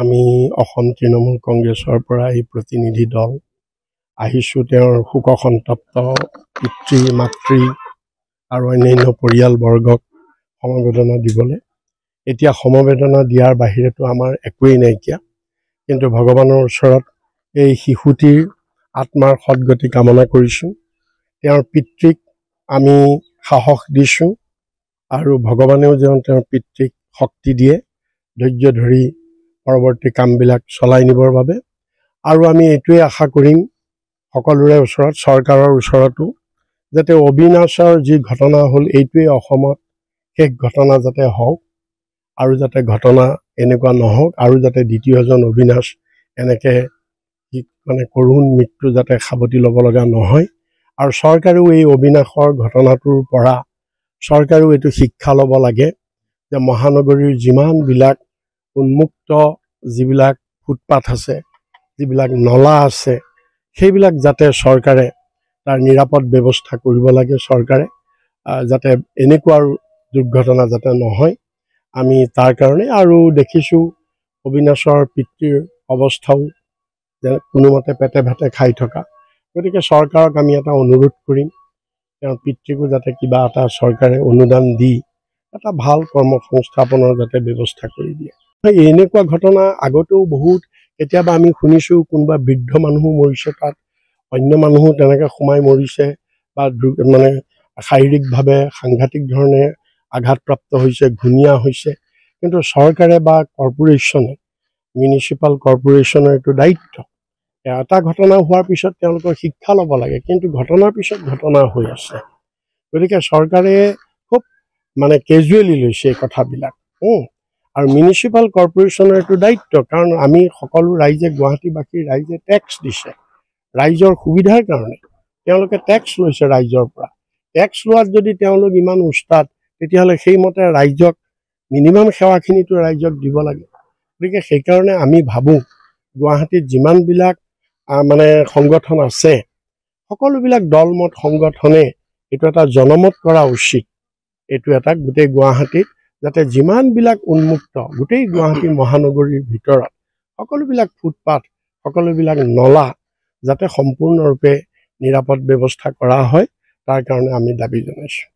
আমি অসম তৃণমূল কংগ্ৰেছৰ পৰা এই প্ৰতিনিধি দল আহিছোঁ তেওঁৰ শোক সন্তপ্ত পিতৃ মাতৃ আৰু অন্যান্য পৰিয়ালবৰ্গক সমবেদনা দিবলৈ এতিয়া সমবেদনা দিয়াৰ বাহিৰেতো আমাৰ একোৱেই নাইকিয়া কিন্তু ভগৱানৰ ওচৰত এই শিশুটিৰ আত্মাৰ সদগতি কামনা কৰিছোঁ তেওঁৰ পিতৃক আমি সাহস দিছোঁ আৰু ভগৱানেও যেন তেওঁৰ পিতৃক শক্তি দিয়ে ধৈৰ্য ধৰি পৰৱৰ্তী কামবিলাক চলাই নিবৰ বাবে আৰু আমি এইটোৱে আশা কৰিম সকলোৰে ওচৰত চৰকাৰৰ ওচৰতো যাতে অবিনাশৰ যি ঘটনা হ'ল এইটোৱেই অসমত শেষ ঘটনা যাতে হওক আৰু যাতে ঘটনা এনেকুৱা নহওক আৰু যাতে দ্বিতীয়জন অবিনাশ এনেকৈ মানে কৰুণ মৃত্যু যাতে সাৱটি ল'ব লগা নহয় আৰু চৰকাৰেও এই অবিনাশৰ ঘটনাটোৰ পৰা চৰকাৰেও এইটো শিক্ষা ল'ব লাগে যে মহানগৰীৰ যিমানবিলাক উন্মুক্ত যিবিলাক ফুটপাথ আছে যিবিলাক নলা আছে সেইবিলাক যাতে চৰকাৰে তাৰ নিৰাপদ ব্যৱস্থা কৰিব লাগে চৰকাৰে যাতে এনেকুৱাৰ দুৰ্ঘটনা যাতে নহয় আমি তাৰ কাৰণে আৰু দেখিছোঁ অবিনাশৰ পিতৃৰ অৱস্থাও যে কোনোমতে পেটে ভাতে খাই থকা গতিকে চৰকাৰক আমি এটা অনুৰোধ কৰিম তেওঁৰ পিতৃকো যাতে কিবা এটা চৰকাৰে অনুদান দি এটা ভাল কৰ্মসংস্থাপনৰ যাতে ব্যৱস্থা কৰি দিয়ে এনেকুৱা ঘটনা আগতেও বহুত কেতিয়াবা আমি শুনিছোঁ কোনোবা বৃদ্ধ মানুহো মৰিছে তাত অন্য মানুহো তেনেকৈ সোমাই মৰিছে বা মানে শাৰীৰিকভাৱে সাংঘাতিক ধৰণে আঘাতপ্ৰাপ্ত হৈছে ঘূনীয়া হৈছে কিন্তু চৰকাৰে বা কৰ্পোৰেশ্যনে মিউনিচিপাল কৰ্পোৰেশ্যনৰ এইটো দায়িত্ব এটা ঘটনা হোৱাৰ পিছত তেওঁলোকৰ শিক্ষা ল'ব লাগে কিন্তু ঘটনাৰ পিছত ঘটনা হৈ আছে গতিকে চৰকাৰে খুব মানে কেজুৱেলি লৈছে এই কথাবিলাক আৰু মিউনিচিপাল কৰ্পৰেশ্যনৰ এইটো দায়িত্ব কাৰণ আমি সকলো ৰাইজে গুৱাহাটীবাসী ৰাইজে টেক্স দিছে ৰাইজৰ সুবিধাৰ কাৰণে তেওঁলোকে টেক্স লৈছে ৰাইজৰ পৰা টেক্স লোৱাত যদি তেওঁলোক ইমান উস্তাদ তেতিয়াহ'লে সেইমতে ৰাইজক মিনিমাম সেৱাখিনিতো ৰাইজক দিব লাগে গতিকে সেইকাৰণে আমি ভাবোঁ গুৱাহাটীত যিমানবিলাক মানে সংগঠন আছে সকলোবিলাক দল মত সংগঠনে এইটো এটা জনমত কৰা উচিত এইটো এটা গোটেই গুৱাহাটীত যাতে যিমানবিলাক উন্মুক্ত গোটেই গুৱাহাটী মহানগৰীৰ ভিতৰত সকলোবিলাক ফুটপাথ সকলোবিলাক নলা যাতে সম্পূৰ্ণৰূপে নিৰাপদ ব্যৱস্থা কৰা হয় তাৰ কাৰণে আমি দাবী জনাইছোঁ